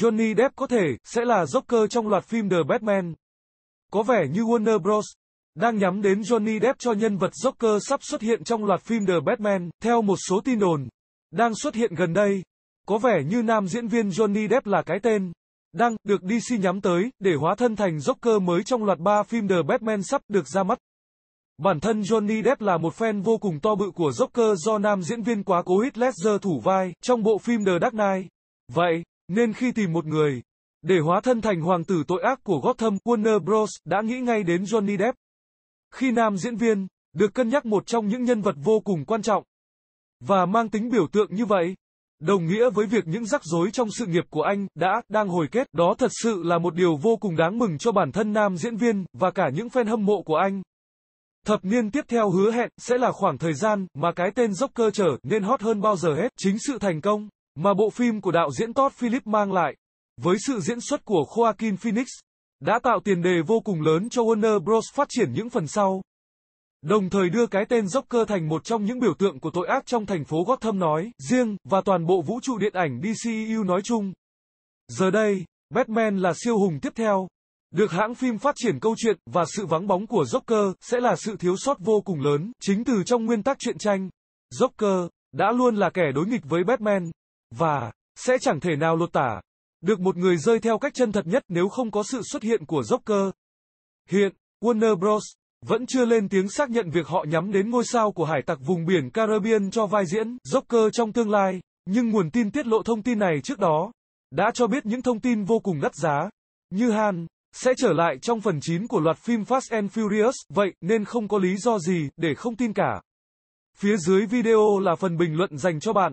Johnny Depp có thể sẽ là Joker trong loạt phim The Batman. Có vẻ như Warner Bros. đang nhắm đến Johnny Depp cho nhân vật Joker sắp xuất hiện trong loạt phim The Batman, theo một số tin đồn đang xuất hiện gần đây. Có vẻ như nam diễn viên Johnny Depp là cái tên đang được DC nhắm tới để hóa thân thành Joker mới trong loạt ba phim The Batman sắp được ra mắt. Bản thân Johnny Depp là một fan vô cùng to bự của Joker do nam diễn viên quá cố Heath Ledger thủ vai trong bộ phim The Dark Knight. Vậy, nên khi tìm một người, để hóa thân thành hoàng tử tội ác của Gotham, Warner Bros. đã nghĩ ngay đến Johnny Depp. Khi nam diễn viên, được cân nhắc một trong những nhân vật vô cùng quan trọng, và mang tính biểu tượng như vậy, đồng nghĩa với việc những rắc rối trong sự nghiệp của anh đã, đang hồi kết, đó thật sự là một điều vô cùng đáng mừng cho bản thân nam diễn viên, và cả những fan hâm mộ của anh. Thập niên tiếp theo hứa hẹn sẽ là khoảng thời gian mà cái tên Joker trở nên hot hơn bao giờ hết, chính sự thành công mà bộ phim của đạo diễn Todd Phillips mang lại, với sự diễn xuất của Joaquin Phoenix, đã tạo tiền đề vô cùng lớn cho Warner Bros. phát triển những phần sau. Đồng thời đưa cái tên Joker thành một trong những biểu tượng của tội ác trong thành phố Gotham nói riêng, và toàn bộ vũ trụ điện ảnh DCEU nói chung. Giờ đây, Batman là siêu hùng tiếp theo. Được hãng phim phát triển câu chuyện và sự vắng bóng của Joker sẽ là sự thiếu sót vô cùng lớn, chính từ trong nguyên tắc truyện tranh. Joker đã luôn là kẻ đối nghịch với Batman, và sẽ chẳng thể nào lột tả được một người rơi theo cách chân thật nhất nếu không có sự xuất hiện của Joker. Hiện, Warner Bros. vẫn chưa lên tiếng xác nhận việc họ nhắm đến ngôi sao của hải tặc vùng biển Caribbean cho vai diễn Joker trong tương lai, nhưng nguồn tin tiết lộ thông tin này trước đó đã cho biết những thông tin vô cùng đắt giá, như Han sẽ trở lại trong phần 9 của loạt phim Fast and Furious, vậy nên không có lý do gì để không tin cả. Phía dưới video là phần bình luận dành cho bạn.